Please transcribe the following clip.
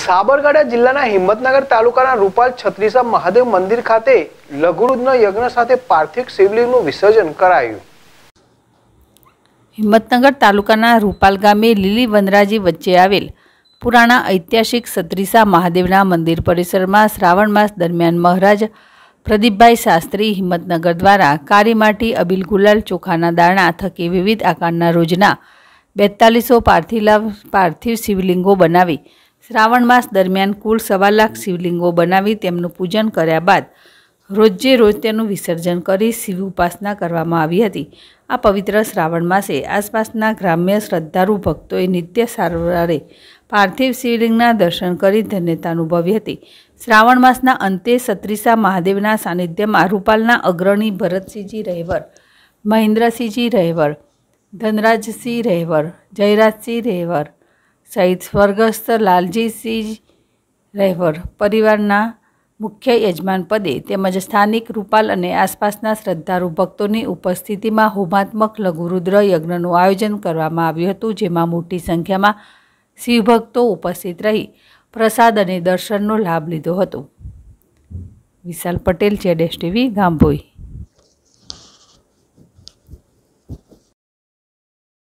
સાબરકાંઠા જિલ્લાના હિંમતનગર તાલુકાના રૂપાલ છત્રીસા મહાદેવ મંદિર ખાતે લઘુરુદ્ર યજ્ઞ સાથે પાર્થિવ શિવલિંગનું વિસર્જન કરાયું હિંમતનગર તાલુકાના રૂપાલ ગામે લીલી વનરાજી વચ્ચે આવેલ પુરાણા ઐતિહાસિક સત્રીસા મહાદેવના મંદિર પરિસરમાં શ્રાવણ માસ દરમિયાન મહારાજ પ્રદીપભાઈ શાસ્ત્રી હિંમતનગર દ્વારા કાળી માટી અબીલ ગુલાલ ચોખાના દાણા થકી વિવિધ આકારના રોજના બેતાલીસો પાર્થિલાવ પાર્થિવ શિવલિંગો બનાવી શ્રાવણ માસ દરમિયાન કુલ સવા લાખ શિવલિંગો બનાવી તેમનું પૂજન કર્યા બાદ રોજે રોજ તેનું વિસર્જન કરી શિવ ઉપાસના કરવામાં આવી હતી આ પવિત્ર શ્રાવણ માસે આસપાસના ગ્રામ્ય શ્રદ્ધાળુ ભક્તોએ નિત્ય સારવારે પાર્થિવ શિવલિંગના દર્શન કરી ધન્યતા અનુભવી હતી શ્રાવણ માસના અંતે સત્રીસા મહાદેવના સાનિધ્યમાં રૂપાલના અગ્રણી ભરતસિંહજી રહેવર મહેન્દ્રસિંહજી રહેવર ધનરાજસિંહ રહેવર જયરાજસિંહ રહેવર સહિત સ્વર્ગસ્થ લાલજીસિંહ રહેવર પરિવારના મુખ્ય યજમાન પદે તેમજ સ્થાનિક રૂપાલ અને આસપાસના શ્રદ્ધાળુ ભક્તોની ઉપસ્થિતિમાં હોમાત્મક લઘુરુદ્ર યજ્ઞનું આયોજન કરવામાં આવ્યું હતું જેમાં મોટી સંખ્યામાં શિવભક્તો ઉપસ્થિત રહી પ્રસાદ અને દર્શનનો લાભ લીધો હતો વિશાલ પટેલ જેડ ટીવી ગાંભોઈ